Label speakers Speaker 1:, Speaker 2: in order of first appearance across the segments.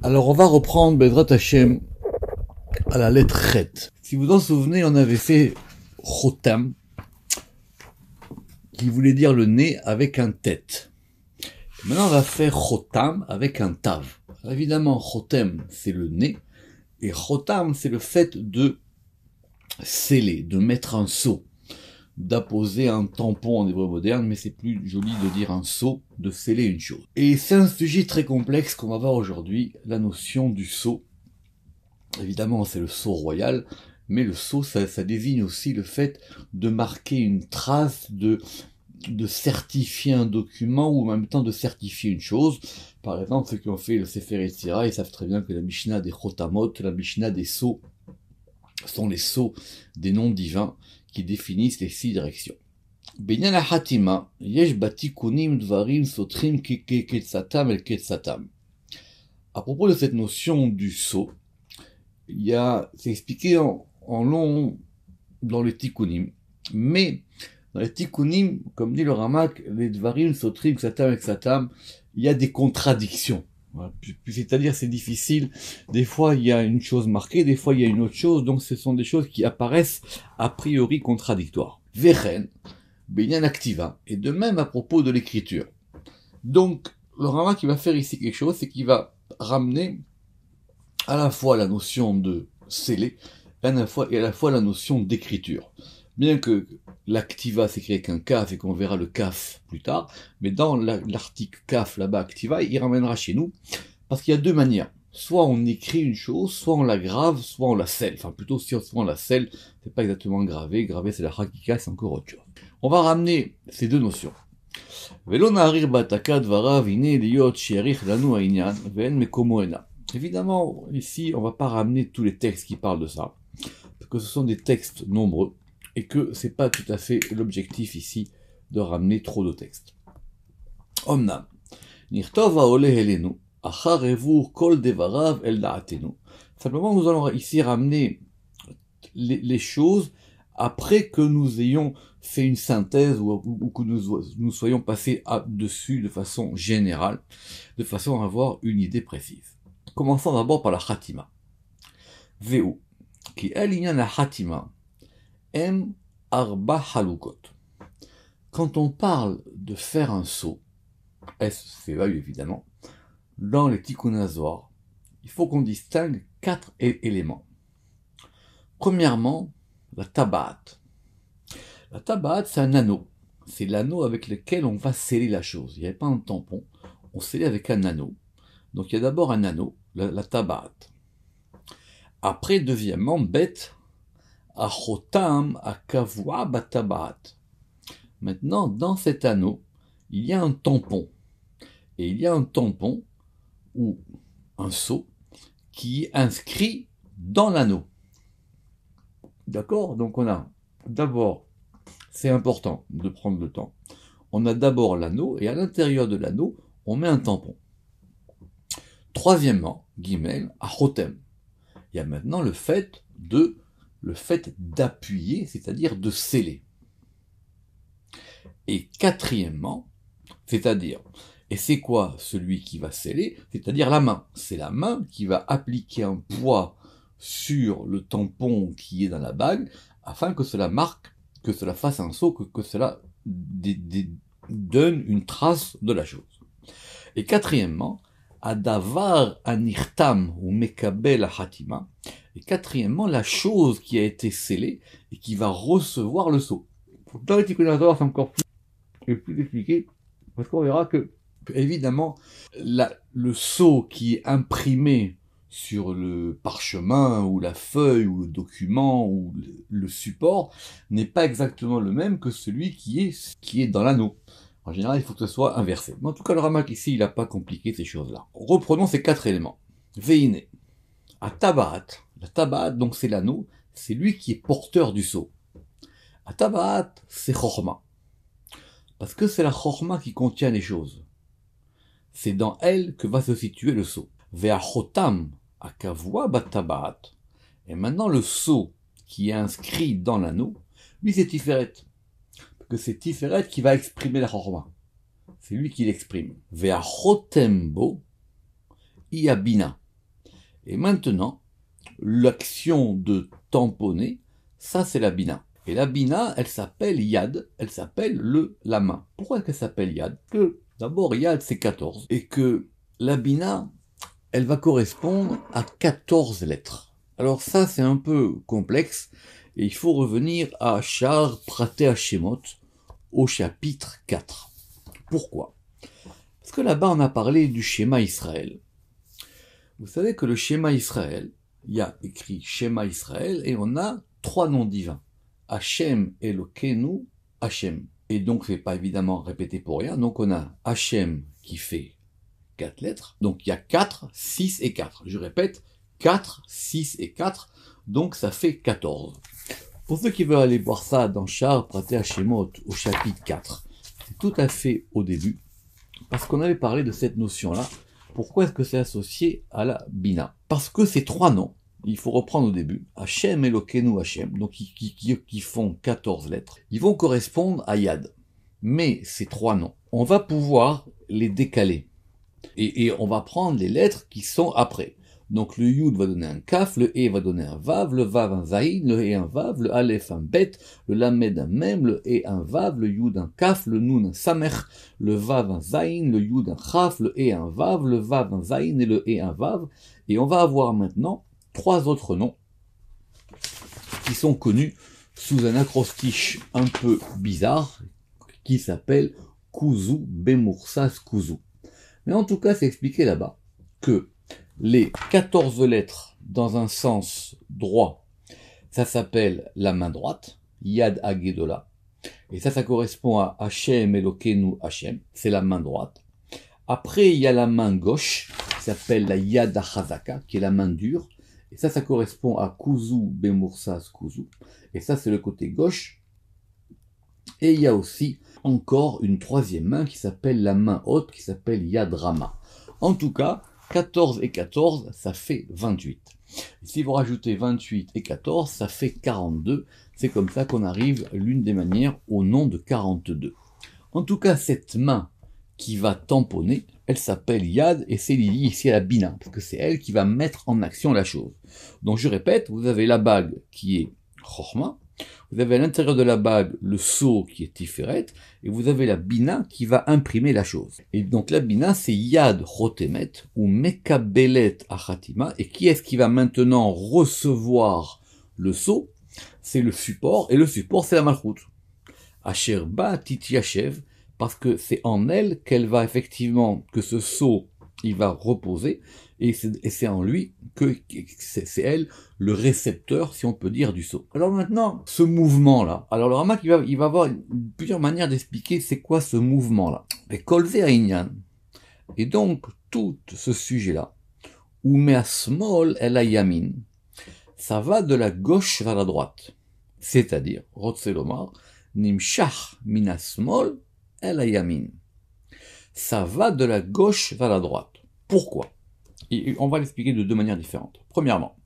Speaker 1: Alors on va reprendre Bedrat Hashem à la lettre Chet. Si vous en souvenez, on avait fait Chotam, qui voulait dire le nez avec un tête. Maintenant on va faire Chotam avec un Tav. évidemment, Chotem c'est le nez, et Chotam c'est le fait de sceller, de mettre un sceau d'apposer un tampon en hébreu moderne, mais c'est plus joli de dire un sceau, de sceller une chose. Et c'est un sujet très complexe qu'on va voir aujourd'hui, la notion du sceau. Évidemment, c'est le sceau royal, mais le sceau, ça, désigne aussi le fait de marquer une trace, de, certifier un document ou en même temps de certifier une chose. Par exemple, ceux qui ont fait le Sefer et Tira, ils savent très bien que la Mishnah des Chotamot, la Mishnah des sceaux, sont les sceaux des noms divins qui définissent les six directions. À propos de cette notion du sot, il y a, c'est expliqué en, long dans les tikkunim, mais dans les tikkunim, comme dit le Ramak, les dvarim, sotrim, et satam, il y a des contradictions. C'est-à-dire c'est difficile. Des fois il y a une chose marquée, des fois il y a une autre chose. Donc ce sont des choses qui apparaissent a priori contradictoires. Véhen, Benyan Activa. Et de même à propos de l'écriture. Donc le Rama qui va faire ici quelque chose, c'est qu'il va ramener à la fois la notion de scellé à la fois, et à la, fois la notion d'écriture. Bien que l'activa s'écrit avec un kaf et qu'on verra le kaf plus tard, mais dans l'article kaf là-bas activa, il ramènera chez nous, parce qu'il y a deux manières. Soit on écrit une chose, soit on la grave, soit on la scelle. Enfin, plutôt, si on la scelle, c'est pas exactement gravé. Gravé, c'est la hakika, c'est encore autre chose. On va ramener ces deux notions. Évidemment, ici, on ne va pas ramener tous les textes qui parlent de ça, parce que ce sont des textes nombreux et que c'est pas tout à fait l'objectif ici de ramener trop de textes. « Omnam, nirtova kol devarav el Simplement, nous allons ici ramener les, choses après que nous ayons fait une synthèse ou, que nous, soyons passés dessus de façon générale, de façon à avoir une idée précise. Commençons d'abord par la Khatima. vo qui est la Khatima, M Arba Quand on parle de faire un saut, vrai évidemment, dans les tikunazor, il faut qu'on distingue quatre éléments. Premièrement, la tabat. La tabat, c'est un anneau. C'est l'anneau avec lequel on va sceller la chose. Il n'y avait pas un tampon. On scellait avec un anneau. Donc il y a d'abord un anneau, la, la tabat. Après, deuxièmement, bête, Achotam akavua batabat. Maintenant, dans cet anneau, il y a un tampon. Et il y a un tampon ou un seau qui est inscrit dans l'anneau. D'accord Donc on a d'abord, c'est important de prendre le temps, on a d'abord l'anneau et à l'intérieur de l'anneau, on met un tampon. Troisièmement, guillemets, à Rotem. Il y a maintenant le fait de le fait d'appuyer, c'est-à-dire de sceller. Et quatrièmement, c'est-à-dire, et c'est quoi celui qui va sceller C'est-à-dire la main. C'est la main qui va appliquer un poids sur le tampon qui est dans la bague afin que cela marque, que cela fasse un saut, que, que cela donne une trace de la chose. Et quatrièmement, Adavar anirtam ou mekabel hatima. Et quatrièmement, la chose qui a été scellée et qui va recevoir le sceau. Dans les c'est encore plus, plus expliqué, parce qu'on verra que, évidemment, le sceau qui est imprimé sur le parchemin ou la feuille ou le document ou le, le support n'est pas exactement le même que celui qui est, qui est dans l'anneau. En général, il faut que ce soit inversé. Mais en tout cas, le Ramak ici, il n'a pas compliqué ces choses-là. Reprenons ces quatre éléments. Veine, à la tabat, donc c'est l'anneau, c'est lui qui est porteur du sceau. À c'est Chorma. Parce que c'est la Chorma qui contient les choses. C'est dans elle que va se situer le sceau. Veahotam à Kavua Et maintenant, le sceau qui est inscrit dans l'anneau, lui, c'est Tiferet que c'est Tiferet qui va exprimer la Roma, C'est lui qui l'exprime. Vea Chotembo yabina » Et maintenant, l'action de tamponner, ça c'est la Bina. Et la Bina, elle s'appelle Yad, elle s'appelle le la main. Pourquoi qu'elle s'appelle Yad Que d'abord Yad c'est 14 et que la Bina, elle va correspondre à 14 lettres. Alors ça c'est un peu complexe et il faut revenir à Char Praté Shemot au chapitre 4. Pourquoi Parce que là-bas, on a parlé du schéma Israël. Vous savez que le schéma Israël, il y a écrit schéma Israël et on a trois noms divins. Hachem Kenou. Hachem. Et donc, c'est pas évidemment répété pour rien. Donc, on a Hachem qui fait quatre lettres. Donc, il y a 4, 6 et 4. Je répète, 4, 6 et 4. Donc, ça fait 14. Pour ceux qui veulent aller voir ça dans Char Prater Hashemot au chapitre 4, c'est tout à fait au début, parce qu'on avait parlé de cette notion-là. Pourquoi est-ce que c'est associé à la Bina Parce que ces trois noms, il faut reprendre au début, Hachem, et Hachem, donc qui, qui, qui font 14 lettres, ils vont correspondre à Yad. Mais ces trois noms, on va pouvoir les décaler. Et, et, on va prendre les lettres qui sont après. Donc le yud va donner un kaf, le e va donner un vav, le vav un zaïn, le e un vav, le aleph un bet, le lamed un mem, le e un vav, le yud un kaf, le nun un samer, le vav un zaïn, le yud un chaf, le e un vav, le vav un zaïn et le e un vav. Et on va avoir maintenant trois autres noms qui sont connus sous un acrostiche un peu bizarre qui s'appelle Kuzu Bemoursas Kuzu. Mais en tout cas, c'est expliqué là-bas que les 14 lettres dans un sens droit, ça s'appelle la main droite, Yad Agedola. Et ça, ça correspond à Hachem Elokenu Hachem, c'est la main droite. Après, il y a la main gauche, qui s'appelle la Yad Achazaka, qui est la main dure. Et ça, ça correspond à Kuzu Bemursas Kuzu. Et ça, c'est le côté gauche. Et il y a aussi encore une troisième main qui s'appelle la main haute, qui s'appelle Yad Rama. En tout cas, 14 et 14, ça fait 28. si vous rajoutez 28 et 14, ça fait 42. C'est comme ça qu'on arrive, l'une des manières, au nom de 42. En tout cas, cette main qui va tamponner, elle s'appelle Yad et c'est Lily ici à la Bina, parce que c'est elle qui va mettre en action la chose. Donc je répète, vous avez la bague qui est Chorma, vous avez à l'intérieur de la bague le sceau qui est Tiferet, et vous avez la Bina qui va imprimer la chose. Et donc la Bina, c'est Yad Rotemet ou Mekabelet Achatima. Et qui est-ce qui va maintenant recevoir le sceau C'est le support, et le support, c'est la Malchut. Asherba Titiachev, parce que c'est en elle qu'elle va effectivement, que ce sceau, il va reposer, et c'est en lui que c'est elle le récepteur, si on peut dire, du saut. Alors maintenant, ce mouvement-là. Alors le Ramak, il va, il va avoir plusieurs manières d'expliquer c'est quoi ce mouvement-là. Mais Et donc, tout ce sujet-là, et la Yamin, ça va de la gauche vers la droite. C'est-à-dire, Rotselomar, Nimshach Minasmol El yamin Ça va de la gauche vers la droite. Pourquoi on va l'expliquer de deux manières différentes. Premièrement,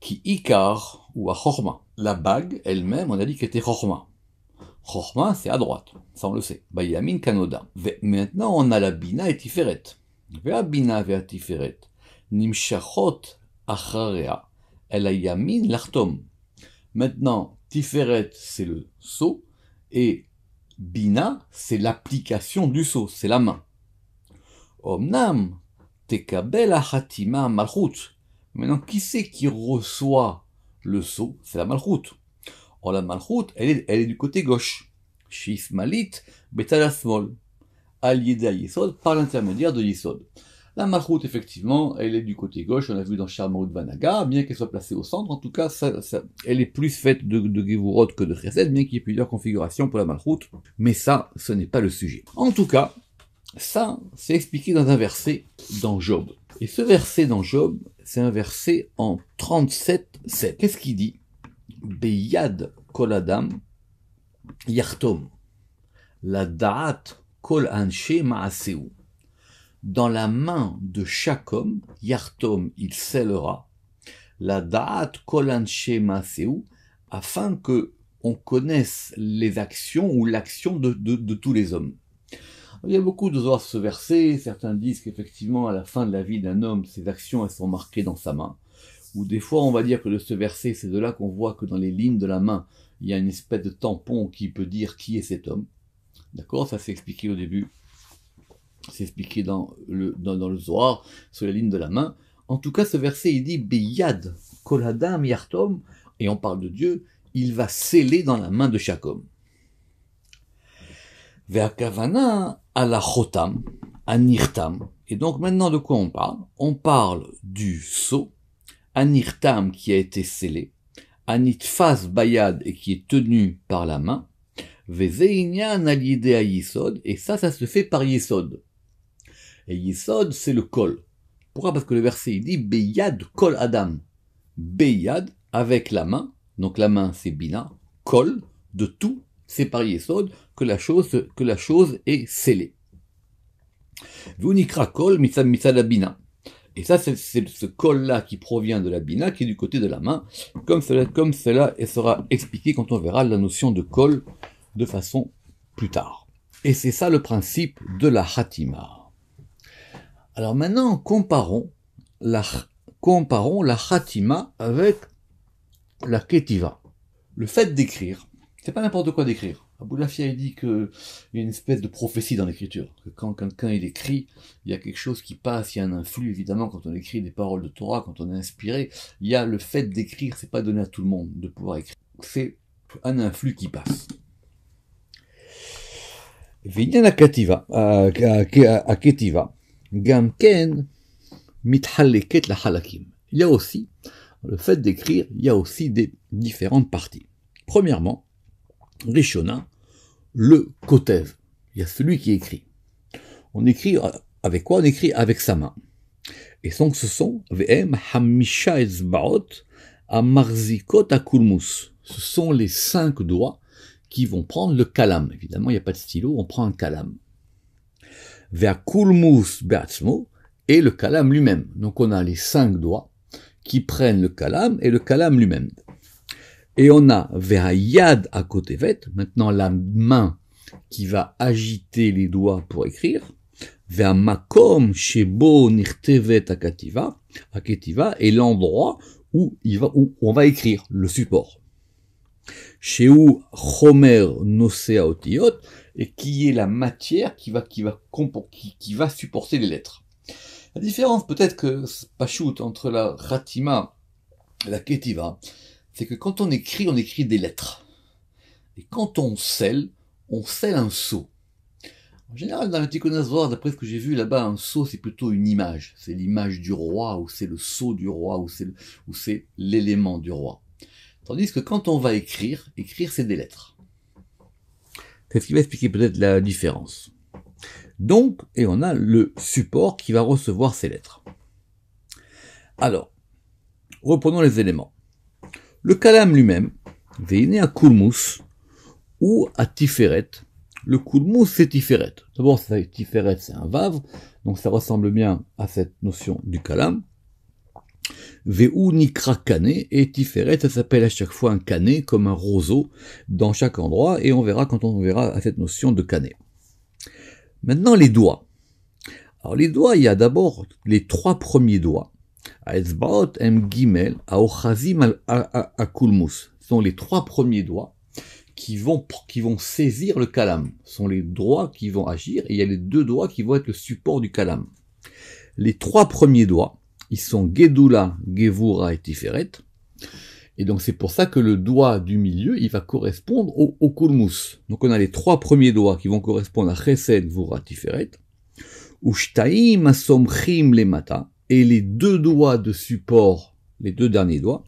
Speaker 1: qui icar ou à Horma, la bague elle-même, on a dit qu'elle était Horma. Horma, c'est à droite, ça on le sait. yamin Kanoda. Maintenant, on a la Bina et Tiferet. Bina Tiferet. Nimshachot Acharea. Elle a Yamin Lartom. Maintenant, Tiferet, c'est le seau, et Bina, c'est l'application du seau, c'est la main. Omnam, Tekabel Achatima Malchut. Maintenant, qui c'est qui reçoit le sceau C'est la Malchut. Or, la Malchut, elle est, du côté gauche. Shif Malit, Betalasmol. par l'intermédiaire de yisod. La Malchut, effectivement, elle est du côté gauche. On l'a vu dans Sharmaud Vanaga, bien qu'elle soit placée au centre. En tout cas, elle est plus faite de, de que de Chesed, bien qu'il y ait plusieurs configurations pour la Malchut. Mais ça, ce n'est pas le sujet. En tout cas, ça, c'est expliqué dans un verset dans Job. Et ce verset dans Job, c'est un verset en 37.7. Qu'est-ce qu'il dit Beyad koladam yartom. La da'at kol Dans la main de chaque homme, yartom, il scellera. La da'at kol afin que on connaisse les actions ou l'action de tous les hommes. Il y a beaucoup de sur ce verset. Certains disent qu'effectivement, à la fin de la vie d'un homme, ses actions, elles sont marquées dans sa main. Ou des fois, on va dire que de ce verset, c'est de là qu'on voit que dans les lignes de la main, il y a une espèce de tampon qui peut dire qui est cet homme. D'accord Ça s'est expliqué au début. C'est expliqué dans le, dans, le Zohar, sur les lignes de la main. En tout cas, ce verset, il dit Beyad, Yartom, et on parle de Dieu, il va sceller dans la main de chaque homme. Vers Kavana, à nirtam, Et donc maintenant de quoi on parle On parle du à nirtam qui a été scellé, Anitfas Bayad et qui est tenu par la main, Vezeinian à Yisod, et ça, ça se fait par Yisod. Et Yisod, c'est le col. Pourquoi Parce que le verset il dit Beyad col Adam. Beyad, avec la main, donc la main c'est Bina, col, de tout c'est par Yesod que la chose, que la chose est scellée. Vunikra kol labina. Et ça, c'est ce col là qui provient de la bina, qui est du côté de la main, comme cela, et sera expliqué quand on verra la notion de col de façon plus tard. Et c'est ça le principe de la Hatima. Alors maintenant, comparons la, comparons la Hatima avec la Ketiva. Le fait d'écrire pas n'importe quoi d'écrire. Abou Lafia, il dit qu'il y a une espèce de prophétie dans l'écriture, que quand quelqu'un il écrit, il y a quelque chose qui passe, il y a un influx, évidemment, quand on écrit des paroles de Torah, quand on est inspiré, il y a le fait d'écrire, c'est pas donné à tout le monde de pouvoir écrire. C'est un influx qui passe. ketiva הכתיבה, Ketiva. la Il y a aussi, le fait d'écrire, il y a aussi des différentes parties. Premièrement, Rishona, le Kotev. Il y a celui qui écrit. On écrit euh, avec quoi On écrit avec sa main. Et donc ce sont VM Hamisha Ezbaot Amarzikot Akulmus. Ce sont les cinq doigts qui vont prendre le kalam. Évidemment, il n'y a pas de stylo, on prend un kalam. Vers Kulmus et le kalam lui-même. Donc on a les cinq doigts qui prennent le kalam et le kalam lui-même. Et on a Verayad à côté vet, maintenant la main qui va agiter les doigts pour écrire. Vers Makom Shebo Nirtevet Akativa, Aketiva est l'endroit où, on va écrire le support. Sheu Chomer Nosea Otiot, et qui est la matière qui va, qui va, va supporter les lettres. La différence peut-être que Pachout entre la Ratima et la Ketiva, c'est que quand on écrit, on écrit des lettres. Et quand on scelle, on scelle un sceau. En général, dans le d'après ce que j'ai vu là-bas, un sceau, c'est plutôt une image. C'est l'image du roi, ou c'est le sceau du roi, ou c'est l'élément du roi. Tandis que quand on va écrire, écrire, c'est des lettres. C'est ce qui va expliquer peut-être la différence. Donc, et on a le support qui va recevoir ces lettres. Alors, reprenons les éléments. Le kalam lui-même, né à Koulmous ou à Tiferet. Le Koulmous, c'est Tiferet. D'abord, c'est Tiferet, c'est un vave, donc ça ressemble bien à cette notion du kalam. Veu nikra kané et Tiferet, ça s'appelle à chaque fois un kané, comme un roseau dans chaque endroit et on verra quand on verra à cette notion de kané. Maintenant les doigts. Alors les doigts, il y a d'abord les trois premiers doigts ce Gimel, al sont les trois premiers doigts qui vont, qui vont saisir le kalam. sont les doigts qui vont agir et il y a les deux doigts qui vont être le support du kalam. Les trois premiers doigts, ils sont Gedula, Gevura et Tiferet. Et donc c'est pour ça que le doigt du milieu, il va correspondre au, au Donc on a les trois premiers doigts qui vont correspondre à Chesed, Vura, Tiferet. Ushtaim, Asomchim, Mata et les deux doigts de support, les deux derniers doigts,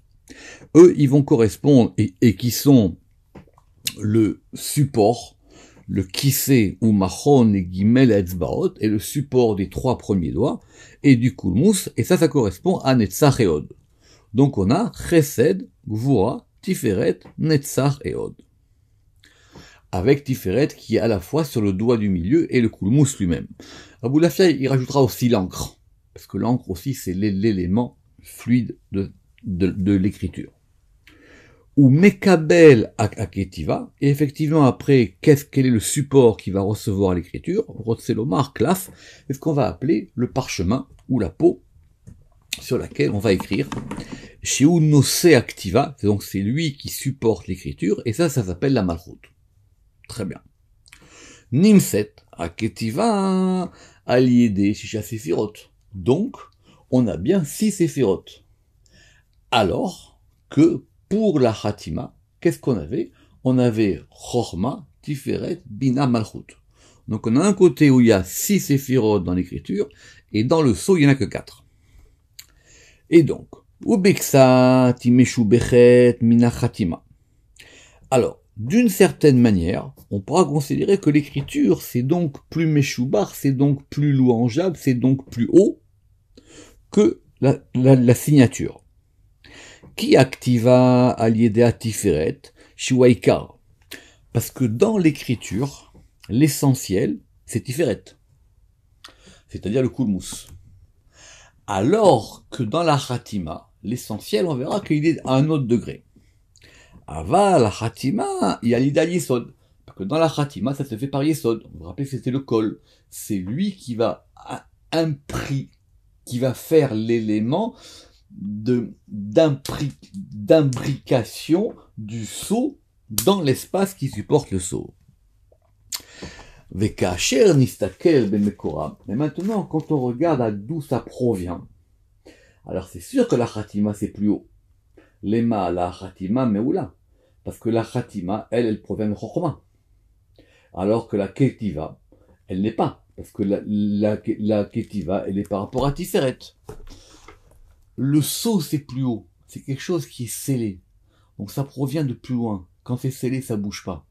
Speaker 1: eux, ils vont correspondre et, qui sont le support, le kissé ou mahon et guimel etzbaot et le support des trois premiers doigts et du koulmous, et ça, ça correspond à netzach et Donc on a chesed, gvura, tiferet, netzach et od. Avec tiferet qui est à la fois sur le doigt du milieu et le koulmous lui-même. Aboulafia, il rajoutera aussi l'encre parce que l'encre aussi, c'est l'élément fluide de, de, l'écriture. Ou Mekabel Aketiva, et effectivement après, qu'est-ce, quel est le support qui va recevoir l'écriture Rotselomar, Klaf, est ce qu'on va appeler le parchemin ou la peau sur laquelle on va écrire. Chez Unose Activa, donc c'est lui qui supporte l'écriture, et ça, ça s'appelle la malroute. Très bien. Nimset Aketiva, allié des Shisha donc, on a bien six séphirot. Alors que pour la Hatima, qu'est-ce qu'on avait On avait Chorma, Tiferet, Bina, Malchut. Donc on a un côté où il y a six séphirot dans l'écriture, et dans le sceau, il n'y en a que quatre. Et donc, Ubeksa, Timeshu Bechet, Mina Alors, d'une certaine manière, on pourra considérer que l'écriture, c'est donc plus Meshubar, c'est donc plus louangeable, c'est donc plus haut, que la, signature. Qui activa Aliedea Tiferet Shiwaikar Parce que dans l'écriture, l'essentiel, c'est Tiferet, c'est-à-dire le mousse Alors que dans la Khatima, l'essentiel, on verra qu'il est à un autre degré. Ava la Khatima, il y a l'Ida Yesod. Parce que dans la Khatima, ça se fait par Yesod. Vous vous rappelez c'était le col. C'est lui qui va un prix qui va faire l'élément d'imbrication du seau dans l'espace qui supporte le seau. Mais maintenant, quand on regarde d'où ça provient, alors c'est sûr que la Khatima, c'est plus haut. L'Ema, la Khatima, là Parce que la Khatima, elle, elle provient de Alors que la Ketiva, elle n'est pas. Parce que la, la, la Ketiva, elle est par rapport à Tiferet. Le saut c'est plus haut. C'est quelque chose qui est scellé. Donc ça provient de plus loin. Quand c'est scellé, ça bouge pas.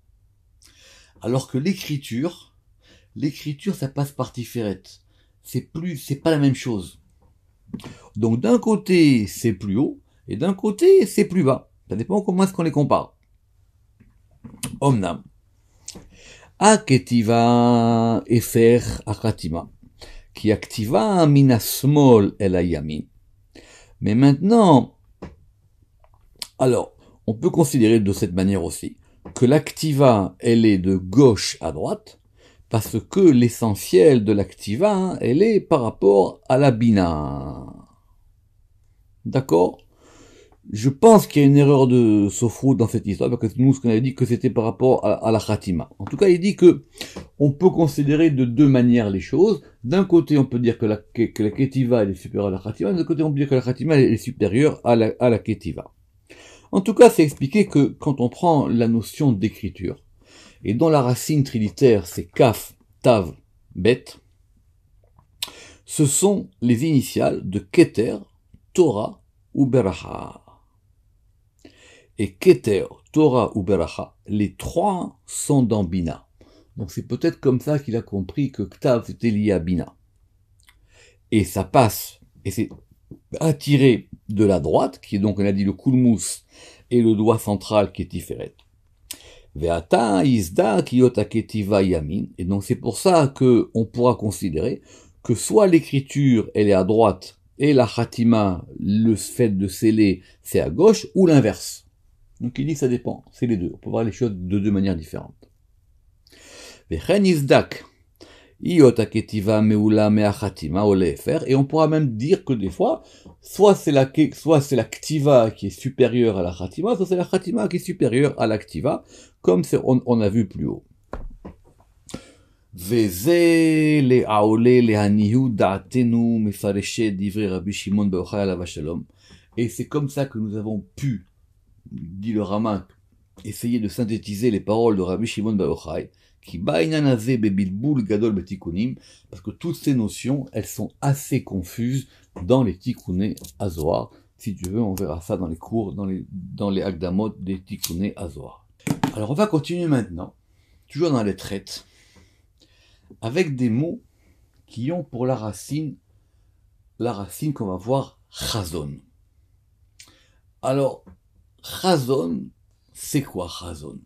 Speaker 1: Alors que l'écriture, l'écriture, ça passe par Tiferet. C'est plus, c'est pas la même chose. Donc d'un côté, c'est plus haut, et d'un côté, c'est plus bas. Ça dépend comment est-ce qu'on les compare. Omnam. Aketiva efer akatima. qui Mais maintenant, alors, on peut considérer de cette manière aussi que l'activa, elle est de gauche à droite, parce que l'essentiel de l'activa, elle est par rapport à la bina. D'accord je pense qu'il y a une erreur de Sofro dans cette histoire, parce que nous, ce qu'on avait dit, que c'était par rapport à, la Khatima. En tout cas, il dit que on peut considérer de deux manières les choses. D'un côté, on peut dire que la, que est supérieure à la De l'autre côté, on peut dire que la Khatima est supérieure à la, à En tout cas, c'est expliqué que quand on prend la notion d'écriture, et dont la racine trinitaire, c'est Kaf, Tav, Bet, ce sont les initiales de Keter, Torah ou Berahar et Keter, Torah ou Beracha, les trois sont dans Bina. Donc c'est peut-être comme ça qu'il a compris que Ktav était lié à Bina. Et ça passe, et c'est attiré de la droite, qui est donc, on a dit, le Koulmous et le doigt central qui est Tiferet. Veata isda ketiva yamin. Et donc c'est pour ça que on pourra considérer que soit l'écriture, elle est à droite, et la khatima, le fait de sceller, c'est à gauche, ou l'inverse. Donc il dit ça dépend, c'est les deux. On peut voir les choses de deux manières différentes. Et on pourra même dire que des fois, soit c'est la, soit c'est la qui est supérieure à la khatima, soit c'est la khatima qui est supérieure à la comme on, on a vu plus haut. Et c'est comme ça que nous avons pu dit le Rama, essayez de synthétiser les paroles de Rabbi Shimon Baochai, qui bebilbul gadol betikunim, parce que toutes ces notions, elles sont assez confuses dans les tikkuné azoar. Si tu veux, on verra ça dans les cours, dans les, dans les des tikkuné azoar. Alors on va continuer maintenant, toujours dans les traites, avec des mots qui ont pour la racine, la racine qu'on va voir, chazon. Alors, Chazon, c'est quoi Chazon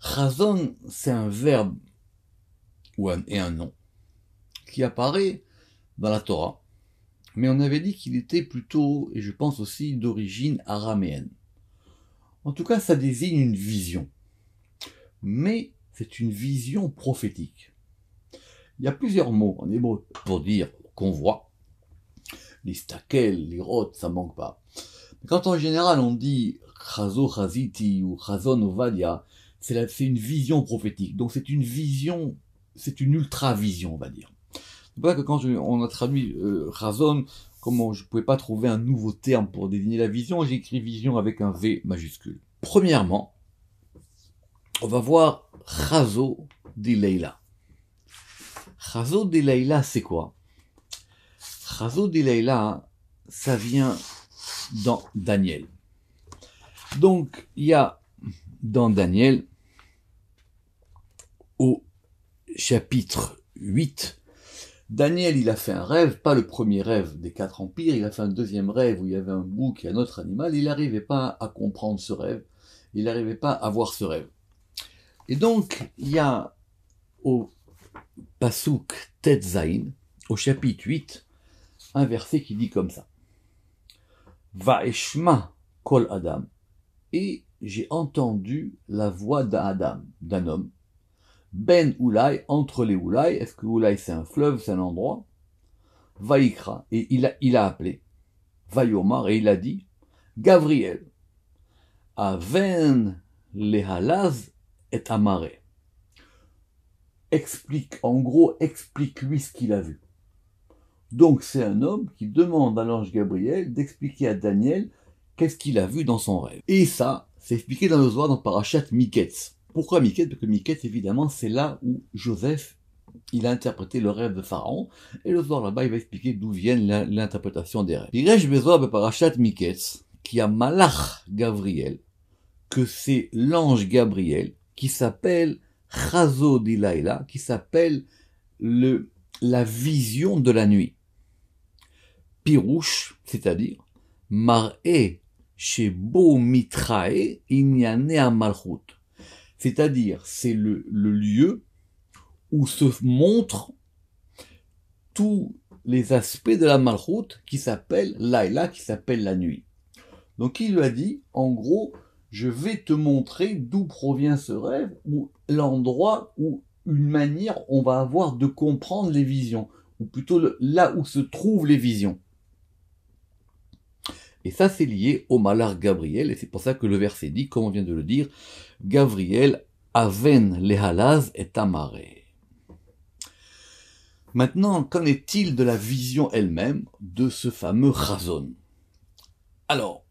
Speaker 1: Chazon, c'est un verbe ou un, et un nom qui apparaît dans la Torah, mais on avait dit qu'il était plutôt, et je pense aussi, d'origine araméenne. En tout cas, ça désigne une vision. Mais c'est une vision prophétique. Il y a plusieurs mots en hébreu pour dire qu'on voit. les l'irot, ça manque pas. Quand en général on dit Chazo Chaziti ou Chazon Ovadia, c'est une vision prophétique. Donc c'est une vision, c'est une ultra-vision, on va dire. C'est pour ça que quand on a traduit euh, Chazon, comment je ne pouvais pas trouver un nouveau terme pour désigner la vision, j'ai écrit vision avec un V majuscule. Premièrement, on va voir Chazo de Leila. Chazo de Leila, c'est quoi Chazo de Leila, ça vient dans Daniel. Donc, il y a dans Daniel, au chapitre 8, Daniel, il a fait un rêve, pas le premier rêve des quatre empires, il a fait un deuxième rêve où il y avait un bouc et un autre animal, il n'arrivait pas à comprendre ce rêve, il n'arrivait pas à voir ce rêve. Et donc, il y a au Pasuk Tetzain, au chapitre 8, un verset qui dit comme ça. Vaishma, kol Adam. Et j'ai entendu la voix d'Adam, d'un homme. Ben Oulai, entre les Oulai. Est-ce que Oulai c'est un fleuve, c'est un endroit Vaikra. Et il a, il a appelé. Vayomar. Et il a dit Gabriel. Aven lehalaz est amarré. Explique, en gros, explique-lui ce qu'il a vu. Donc c'est un homme qui demande à l'ange Gabriel d'expliquer à Daniel qu'est-ce qu'il a vu dans son rêve. Et ça, c'est expliqué dans le Zohar dans Parachat Miketz. Pourquoi Miketz Parce que Miketz, évidemment, c'est là où Joseph, il a interprété le rêve de Pharaon, et le Zohar là-bas, il va expliquer d'où viennent l'interprétation des rêves. besoin de Miketz, qui a Malach Gabriel, que c'est l'ange Gabriel, qui s'appelle Chazo qui s'appelle le, la vision de la nuit pirouche, c'est-à-dire maré chez Bo Mitrae à Malchut. C'est-à-dire, c'est le, lieu où se montrent tous les aspects de la Malchut qui s'appelle qui s'appelle la nuit. Donc il lui a dit, en gros, je vais te montrer d'où provient ce rêve, ou l'endroit où une manière on va avoir de comprendre les visions, ou plutôt là où se trouvent les visions. Et ça, c'est lié au malar Gabriel, et c'est pour ça que le verset dit, comme on vient de le dire, Gabriel aven lehalaz et amarré. Maintenant, qu'en est-il de la vision elle-même de ce fameux Chazon Alors,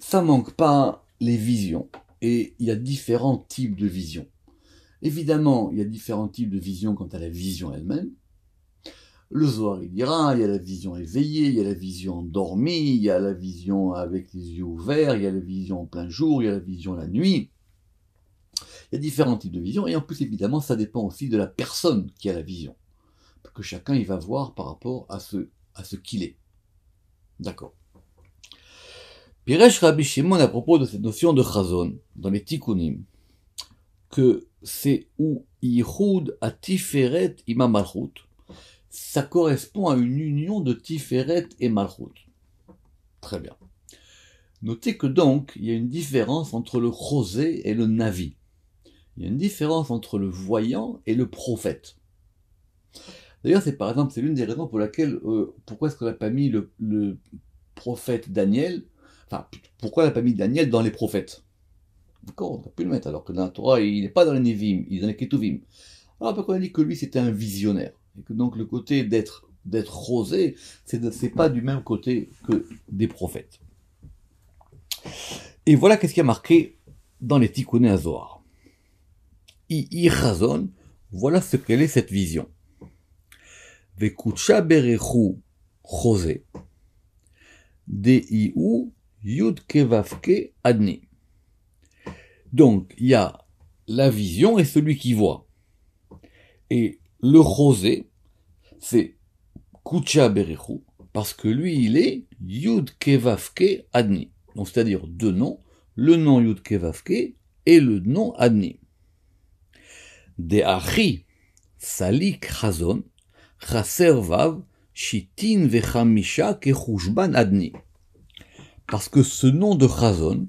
Speaker 1: ça manque pas les visions, et il y a différents types de visions. Évidemment, il y a différents types de visions quant à la vision elle-même, le soir il dira, il y a la vision éveillée, il y a la vision endormie, il y a la vision avec les yeux ouverts, il y a la vision en plein jour, il y a la vision la nuit. Il y a différents types de visions, et en plus, évidemment, ça dépend aussi de la personne qui a la vision. Parce que chacun, il va voir par rapport à ce, à ce qu'il est. D'accord. Piresh Rabbi Shimon, à propos de cette notion de chazon, dans les tikkunim, que c'est où Yihud a tiferet imamalchut, ça correspond à une union de Tiferet et Malchut. Très bien. Notez que donc, il y a une différence entre le rosé et le navi. Il y a une différence entre le voyant et le prophète. D'ailleurs, c'est par exemple, c'est l'une des raisons pour laquelle, euh, pourquoi est-ce qu'on n'a pas mis le, prophète Daniel, enfin, pourquoi on n'a pas mis Daniel dans les prophètes D'accord, on a pu le mettre, alors que dans la Torah, il n'est pas dans les Nevim, il est dans les Ketuvim. Alors, pourquoi on a dit que lui, c'était un visionnaire et que donc le côté d'être d'être rosé, c'est pas du même côté que des prophètes. Et voilà qu'est-ce qui a marqué dans les Tikkuné Azor. I razon, voilà ce qu'elle est cette vision. Vekucha berechu rosé. De iu yud kevavke adni. Donc, il y a la vision et celui qui voit. Et le rosé, c'est Kucha Berichu, parce que lui, il est Yud Kevavke Adni. Donc, c'est-à-dire deux noms, le nom Yud Kevavke et le nom Adni. De Achi, Salik Chazon, Chaser Vav, Shitin Vechamisha Kechushban Adni. Parce que ce nom de Chazon,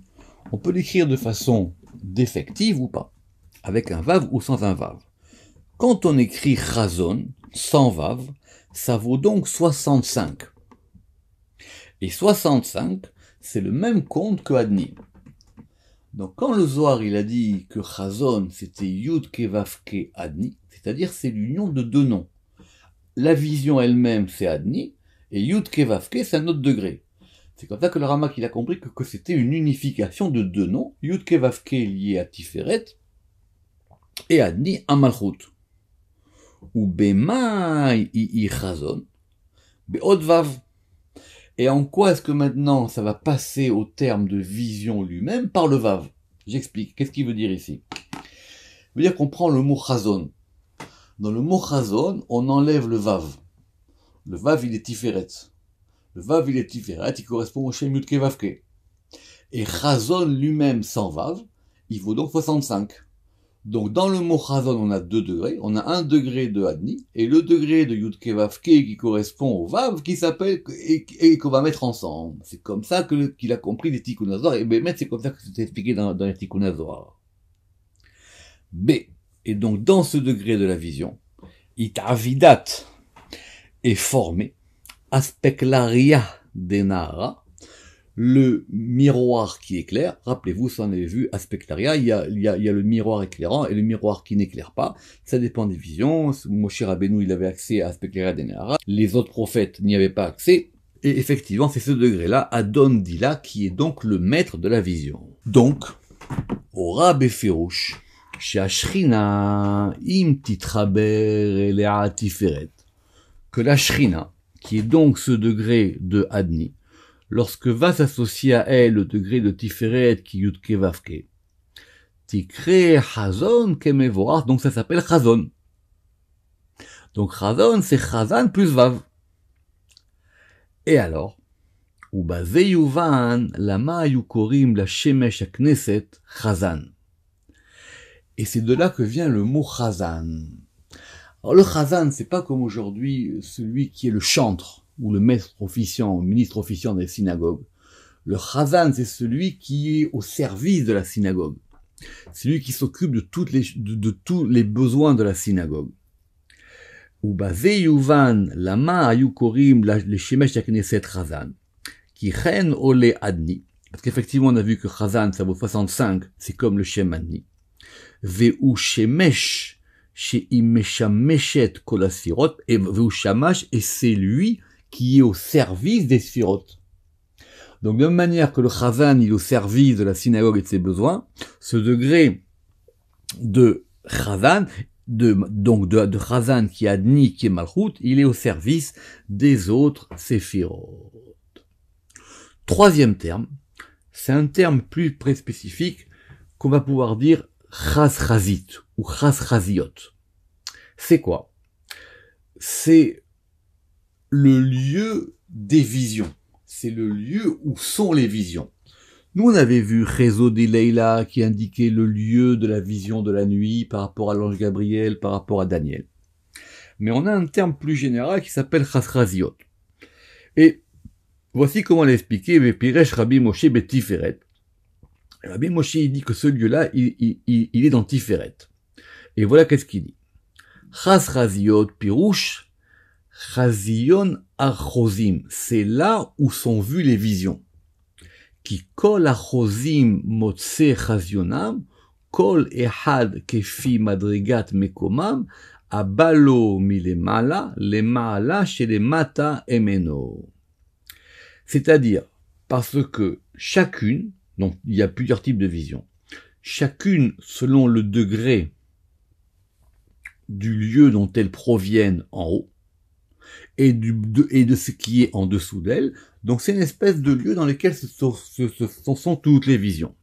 Speaker 1: on peut l'écrire de façon défective ou pas, avec un Vav ou sans un Vav. Quand on écrit Chazon, sans vav, ça vaut donc 65. Et 65, c'est le même compte que Adni. Donc quand le Zohar il a dit que Chazon c'était Yud Kevavke Adni, c'est-à-dire c'est l'union de deux noms. La vision elle-même c'est Adni, et Yud Kevavke c'est un autre degré. C'est comme ça que le Ramak a compris que, c'était une unification de deux noms, Yud Kevavke lié à Tiferet, et Adni à Malchut. Et en quoi est-ce que maintenant ça va passer au terme de vision lui-même par le vav J'explique. Qu'est-ce qu'il veut dire ici Il veut dire qu'on prend le mot chazon. Dans le mot chazon, on enlève le vav. Le vav, il est tiferet. Le vav, il est tiferet, il correspond au shemutke vavke. Et chazon lui-même sans vav, il vaut donc 65. Donc dans le mot Chazon, on a deux degrés. On a un degré de Adni et le degré de Yudkevavke qui correspond au Vav qui s'appelle et, qu'on va mettre ensemble. C'est comme ça qu'il a compris les Tikkun Et mettre c'est comme ça que c'est expliqué dans, les Tikkun B. Et donc dans ce degré de la vision, Itavidat est formé Aspeklaria denara le miroir qui éclaire, rappelez-vous, ça on avait vu à Spectaria, il y a, y a, il y a le miroir éclairant et le miroir qui n'éclaire pas, ça dépend des visions, Moshe Rabbeinu il avait accès à Spectaria Denara, les autres prophètes n'y avaient pas accès, et effectivement c'est ce degré-là, Adon Dila, qui est donc le maître de la vision. Donc, au Rabbe Ferouche, chez Ashrina, Im Titraber e que la qui est donc ce degré de Adni, lorsque va s'associer à elle le degré de Tiferet qui yutke Vavke. Tikre Chazon Kemevoar, donc ça s'appelle Chazon. Donc Chazon, c'est Chazan plus Vav. Et alors, ou la lama la la shemesh knesset Et c'est de là que vient le mot chazan. Alors le chazan, c'est pas comme aujourd'hui celui qui est le chantre ou le maître officiant, ministre officiant des synagogues. Le Chazan, c'est celui qui est au service de la synagogue. C'est lui qui s'occupe de, toutes de, tous les besoins de la synagogue. ou Ayukorim, les Chazan, qui Ole parce qu'effectivement on a vu que Chazan, ça vaut 65, c'est comme le Shem Adni. Veu Shemesh, Kolasirot, et Veu Shamash, et c'est lui qui est au service des sphirotes. Donc de même manière que le Chazan est au service de la synagogue et de ses besoins, ce degré de Chazan, de, donc de, Chazan qui a dit qui est Malchut, il est au service des autres séphirotes. Troisième terme, c'est un terme plus très spécifique qu'on va pouvoir dire chazrazit ou chazraziot. C'est quoi C'est le lieu des visions. C'est le lieu où sont les visions. Nous, on avait vu Réseau des Leila qui indiquait le lieu de la vision de la nuit par rapport à l'ange Gabriel, par rapport à Daniel. Mais on a un terme plus général qui s'appelle Chasraziot. Et voici comment l'expliquer Vepiresh Rabbi Moshe Betiferet. Rabbi Moshe il dit que ce lieu-là, il, est dans Tiferet. Et voilà qu'est-ce qu'il dit. Chasraziot Pirouche Chazion Archozim, c'est là où sont vues les visions. Qui kol achozim motse chazionam, kol ehad kefi madrigat mekomam, abalo milemala, lemala chez les mata emeno. C'est-à-dire, parce que chacune, donc il y a plusieurs types de visions, chacune selon le degré du lieu dont elles proviennent en haut, et, de, ce qui est en dessous d'elle. Donc c'est une espèce de lieu dans lequel se sont, toutes les visions.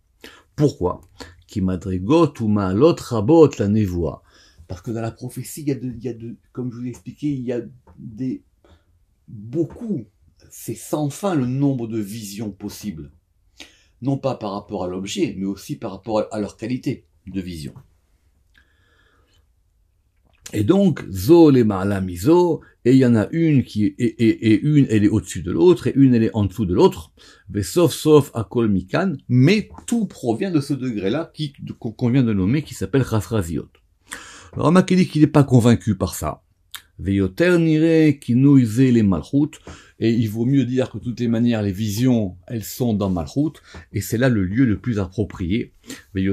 Speaker 1: Pourquoi Qui ou l'autre rabote la névoie. Parce que dans la prophétie, il y a, il y a de, comme je vous l'ai expliqué, il y a des beaucoup, c'est sans fin le nombre de visions possibles. Non pas par rapport à l'objet, mais aussi par rapport à leur qualité de vision. Et donc, zo les zo et il y en a une qui est, et, une, elle est au-dessus de l'autre, et une, elle est en dessous de l'autre, mais sauf, sauf à mais tout provient de ce degré-là qui, qu'on vient de nommer, qui s'appelle Rasraziot. Alors dit qu'il n'est pas convaincu par ça. les et il vaut mieux dire que de toutes les manières, les visions, elles sont dans Malchut, et c'est là le lieu le plus approprié. les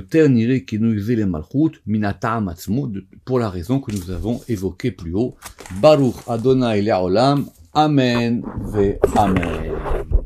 Speaker 1: Pour la raison que nous avons évoquée plus haut. Baruch Adonai Le'olam, Amen ve Amen.